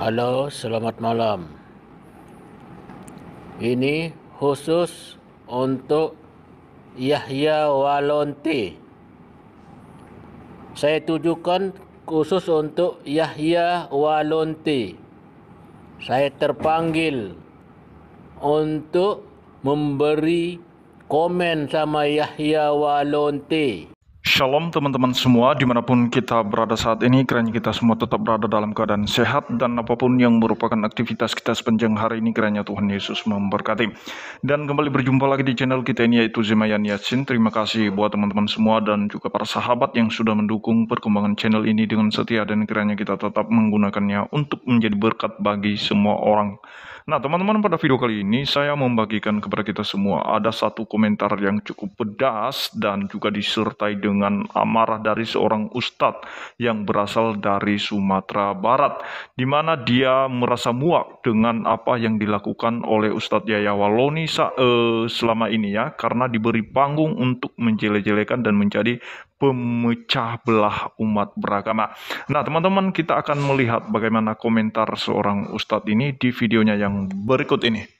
Halo, selamat malam. Ini khusus untuk Yahya Walonti. Saya tujukan khusus untuk Yahya Walonti. Saya terpanggil untuk memberi komen sama Yahya Walonti. Shalom teman-teman semua, dimanapun kita berada saat ini, kiranya kita semua tetap berada dalam keadaan sehat dan apapun yang merupakan aktivitas kita sepanjang hari ini, kiranya Tuhan Yesus memberkati. Dan kembali berjumpa lagi di channel kita ini yaitu Zemayan Yasin Terima kasih buat teman-teman semua dan juga para sahabat yang sudah mendukung perkembangan channel ini dengan setia dan kiranya kita tetap menggunakannya untuk menjadi berkat bagi semua orang. Nah teman-teman pada video kali ini saya membagikan kepada kita semua ada satu komentar yang cukup pedas dan juga disertai dengan dengan amarah dari seorang ustadz yang berasal dari Sumatera Barat, di mana dia merasa muak dengan apa yang dilakukan oleh Ustadz Yaya Waloni e, selama ini ya, karena diberi panggung untuk menjelek-jelekan dan menjadi pemecah belah umat beragama. Nah, teman-teman, kita akan melihat bagaimana komentar seorang ustadz ini di videonya yang berikut ini.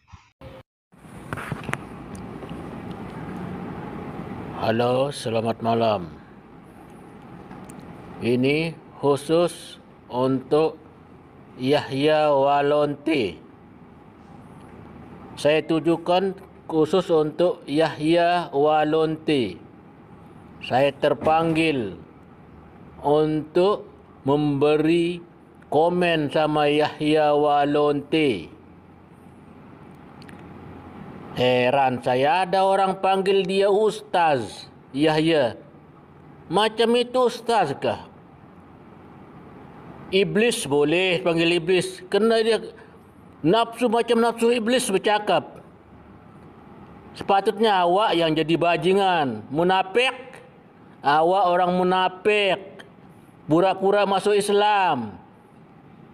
Halo, selamat malam. Ini khusus untuk Yahya Walonti. Saya tujukan khusus untuk Yahya Walonti. Saya terpanggil untuk memberi komen sama Yahya Walonti. Heran saya ada orang panggil dia Ustaz Yahya. Iya. Macam itu Ustaz kah? Iblis boleh panggil iblis. Kena dia nafsu macam nafsu iblis bercakap. Sepatutnya awak yang jadi bajingan. Munafik. Awak orang munafik. Pura-pura masuk Islam.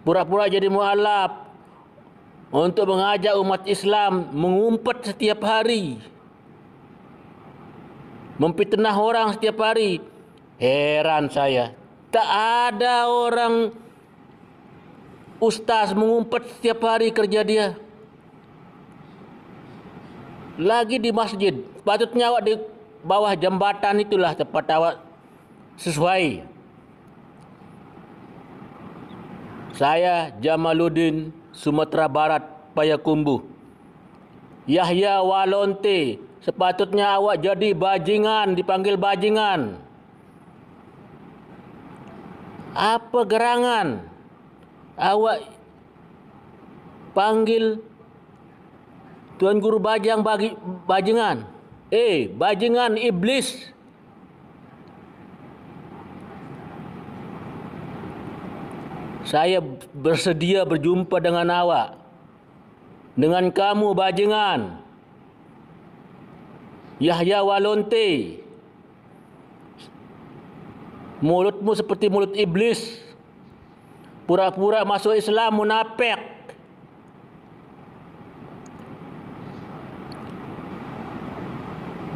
Pura-pura jadi mualaf untuk mengajak umat Islam mengumpet setiap hari memfitnah orang setiap hari heran saya tak ada orang ustaz mengumpet setiap hari kerja dia lagi di masjid patutnya awak di bawah jembatan itulah tempat awak sesuai saya Jamaluddin Sumatera Barat, Payakumbuh. Yahya Walonte, sepatutnya awak jadi bajingan, dipanggil bajingan. Apa gerangan? Awak panggil Tuan Guru Bajang bagi bajingan. Eh, bajingan iblis. Saya bersedia berjumpa dengan awak. Dengan kamu bajengan. Yahya Walonte. Mulutmu seperti mulut iblis. Pura-pura masuk Islam munafik.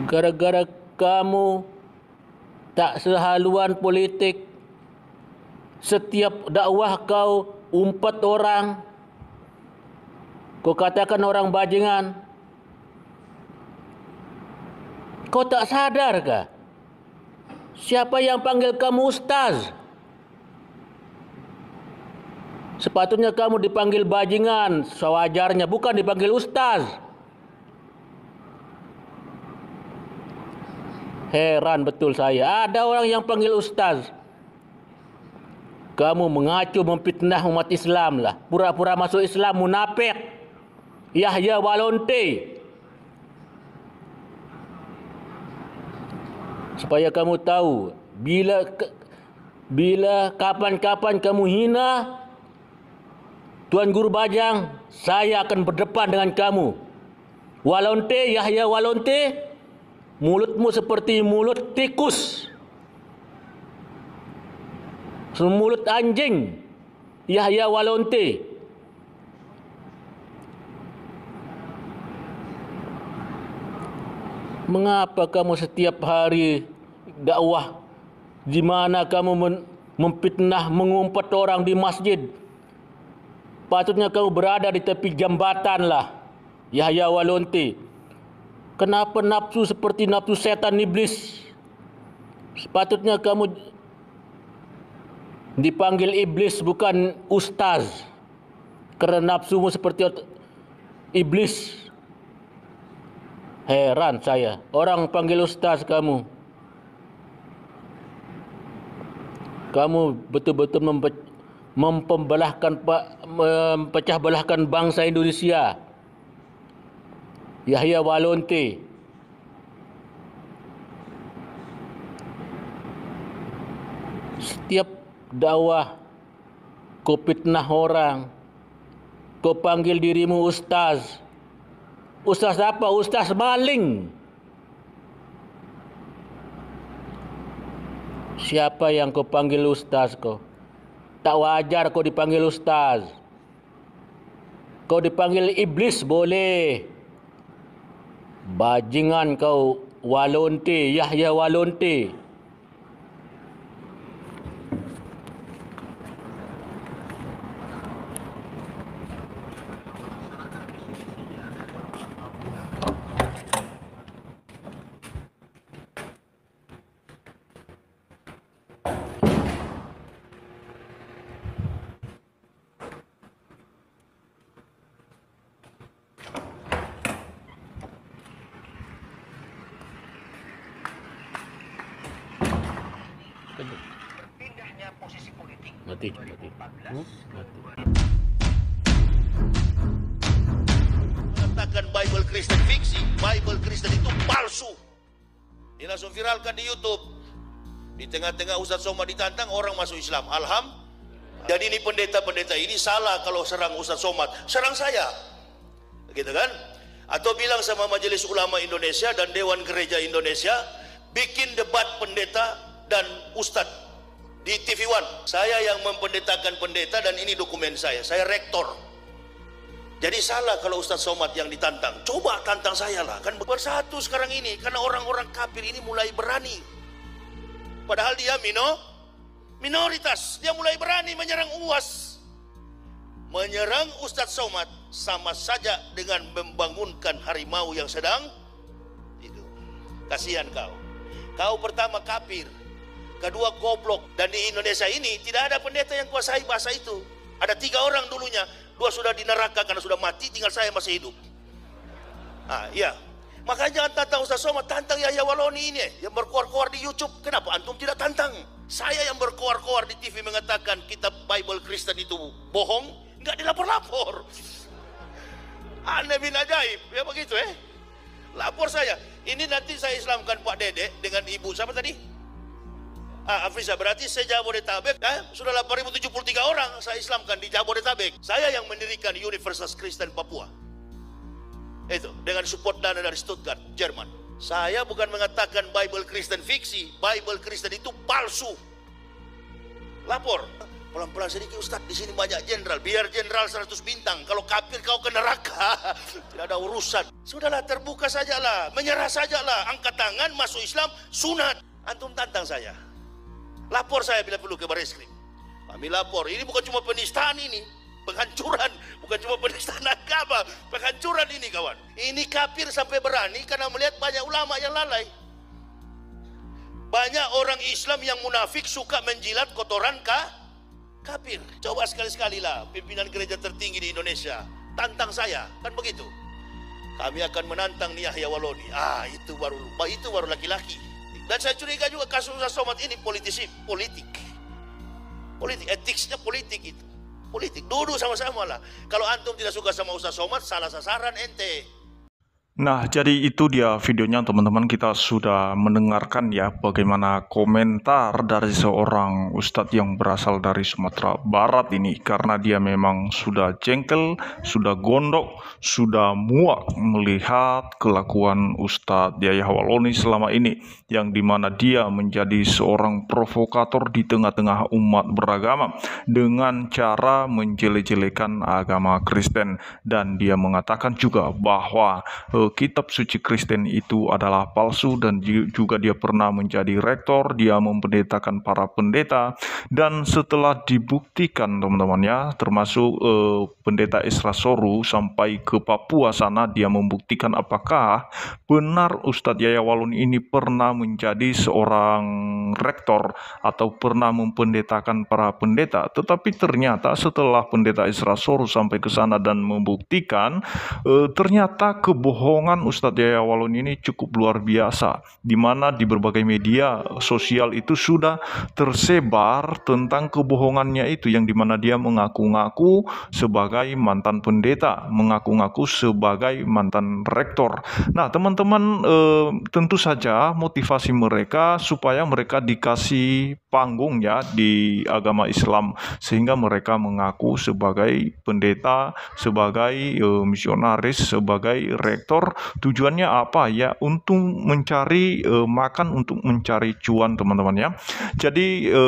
Gara-gara kamu tak sehaluan politik setiap dakwah kau umpat orang kau katakan orang bajingan kau tak sadar sadarkah siapa yang panggil kamu ustaz sepatutnya kamu dipanggil bajingan sewajarnya bukan dipanggil ustaz heran betul saya ada orang yang panggil ustaz Kamu mengacuh memfitnah umat Islam lah. Pura-pura masuk Islam munafik. Yahya Walonte. Supaya kamu tahu bila bila kapan-kapan kamu hina Tuan Guru Bajang, saya akan berdepan dengan kamu. Walonte Yahya Walonte, mulutmu seperti mulut tikus. mulut anjing Yahya Walonte mengapa kamu setiap hari dakwah di mana kamu memfitnah mengumpat orang di masjid patutnya kamu berada di tepi jembatan lah Yahya Walonte kenapa nafsu seperti nafsu setan iblis sepatutnya kamu Dipanggil iblis bukan ustaz. Karena nafsumu seperti iblis. Heran saya. Orang panggil ustaz kamu. Kamu betul-betul mempembelahkan pecah belahkan bangsa Indonesia. Yahya Walonte. Setiap dakwah, kau fitnah orang, kau panggil dirimu ustaz. Ustaz apa? Ustaz maling. Siapa yang kau panggil ustaz kau? Tak wajar kau dipanggil ustaz. Kau dipanggil iblis boleh. Bajingan kau walonte, Yahya walonte. mati batik hmm? mengatakan Bible Kristen fiksi Bible Kristen itu palsu ini langsung viralkan di YouTube di tengah-tengah Ustaz Somad ditantang orang masuk Islam Alhamdulillah jadi ini pendeta-pendeta ini salah kalau serang Ustaz Somad, serang saya. Gitu kan? Atau bilang sama Majelis Ulama Indonesia dan Dewan Gereja Indonesia, bikin debat pendeta dan ustadz di TV One. Saya yang mempendetakan pendeta dan ini dokumen saya. Saya rektor. Jadi salah kalau Ustadz Somad yang ditantang. Coba tantang saya lah. Kan bersatu sekarang ini. Karena orang-orang kafir ini mulai berani. Padahal dia mino, minoritas. Dia mulai berani menyerang UAS. Menyerang Ustadz Somad sama saja dengan membangunkan harimau yang sedang Kasihan kau. Kau pertama kafir, kedua goblok. Dan di Indonesia ini tidak ada pendeta yang kuasai bahasa itu. Ada tiga orang dulunya, dua sudah di neraka karena sudah mati, tinggal saya masih hidup. Ah, iya. makanya jangan tantang Ustaz Soma, tantang Yahya Waloni ini yang berkuar-kuar di YouTube. Kenapa antum tidak tantang? Saya yang berkuar-kuar di TV mengatakan kitab Bible Kristen itu bohong, nggak dilapor-lapor. Aneh bin ajaib, ya begitu eh. Lapor saya. Ini nanti saya islamkan Pak Dedek dengan ibu siapa tadi? Ah, Afriza, berarti saya Jabodetabek eh, sudah 8.073 orang saya Islamkan di Jabodetabek. Saya yang mendirikan Universitas Kristen Papua. Itu, dengan support dana dari Stuttgart, Jerman. Saya bukan mengatakan Bible Kristen fiksi, Bible Kristen itu palsu. Lapor. Pelan-pelan sedikit Ustadz. di sini banyak jenderal, biar jenderal 100 bintang. Kalau kafir kau ke neraka. Tidak ada urusan. Sudahlah terbuka sajalah, menyerah sajalah, angkat tangan masuk Islam sunat. Antum tantang saya. Lapor saya bila perlu ke baris krim. Kami lapor. Ini bukan cuma penistaan ini. Penghancuran. Bukan cuma penistaan agama. Penghancuran ini kawan. Ini kafir sampai berani karena melihat banyak ulama yang lalai. Banyak orang Islam yang munafik suka menjilat kotoran kah? Kafir. Coba sekali-sekali lah pimpinan gereja tertinggi di Indonesia. Tantang saya. Kan begitu. Kami akan menantang Yahya Waloni. Ah, itu baru itu baru laki-laki. Dan saya curiga juga kasus Somad ini politisi, politik. Politik, etiknya politik itu. Politik, duduk sama-sama lah. Kalau antum tidak suka sama Ustaz Somad, salah sasaran ente. Nah, jadi itu dia videonya teman-teman. Kita sudah mendengarkan ya bagaimana komentar dari seorang ustadz yang berasal dari Sumatera Barat ini karena dia memang sudah jengkel, sudah gondok, sudah muak melihat kelakuan Ustadz Yahya Waloni selama ini yang dimana dia menjadi seorang provokator di tengah-tengah umat beragama dengan cara menjelek-jelekan agama Kristen dan dia mengatakan juga bahwa kitab suci Kristen itu adalah palsu dan juga dia pernah menjadi rektor, dia mempendetakan para pendeta dan setelah dibuktikan teman-teman ya, termasuk eh, pendeta Isra Soru sampai ke Papua sana dia membuktikan apakah benar Ustadz Yaya Walun ini pernah menjadi seorang rektor atau pernah mempendetakan para pendeta, tetapi ternyata setelah pendeta Isra Soru sampai ke sana dan membuktikan eh, ternyata kebohongan Kebohongan Ustadz Yahya Walun ini cukup luar biasa, di mana di berbagai media sosial itu sudah tersebar tentang kebohongannya itu, yang di mana dia mengaku-ngaku sebagai mantan pendeta, mengaku-ngaku sebagai mantan rektor. Nah, teman-teman, e, tentu saja motivasi mereka supaya mereka dikasih panggung ya di agama Islam, sehingga mereka mengaku sebagai pendeta, sebagai e, misionaris, sebagai rektor kantor tujuannya apa ya untuk mencari e, makan untuk mencari cuan teman-teman ya jadi e,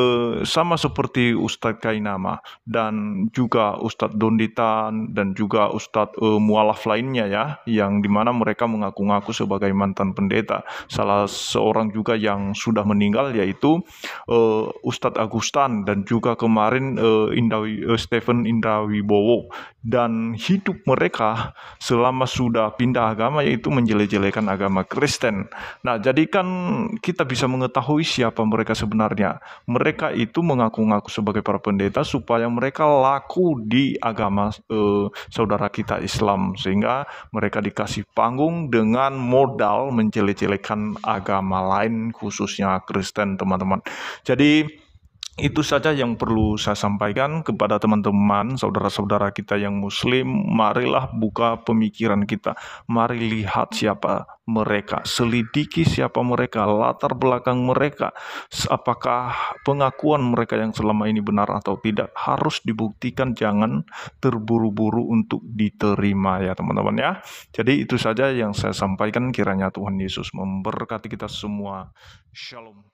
sama seperti Ustadz Kainama dan juga Ustadz Donditan dan juga Ustadz e, Mualaf lainnya ya yang dimana mereka mengaku-ngaku sebagai mantan pendeta salah seorang juga yang sudah meninggal yaitu e, Ustadz Agustan dan juga kemarin e, Indawi, e, Stephen Indrawibowo dan hidup mereka selama sudah pindah agama agama yaitu menjelejelekan agama Kristen. Nah, jadikan kita bisa mengetahui siapa mereka sebenarnya. Mereka itu mengaku-ngaku sebagai para pendeta supaya mereka laku di agama eh, saudara kita Islam sehingga mereka dikasih panggung dengan modal menjelejelekan agama lain khususnya Kristen, teman-teman. Jadi itu saja yang perlu saya sampaikan kepada teman-teman, saudara-saudara kita yang Muslim. Marilah buka pemikiran kita, mari lihat siapa mereka, selidiki siapa mereka, latar belakang mereka, apakah pengakuan mereka yang selama ini benar atau tidak, harus dibuktikan. Jangan terburu-buru untuk diterima, ya teman-teman. Ya, jadi itu saja yang saya sampaikan. Kiranya Tuhan Yesus memberkati kita semua. Shalom.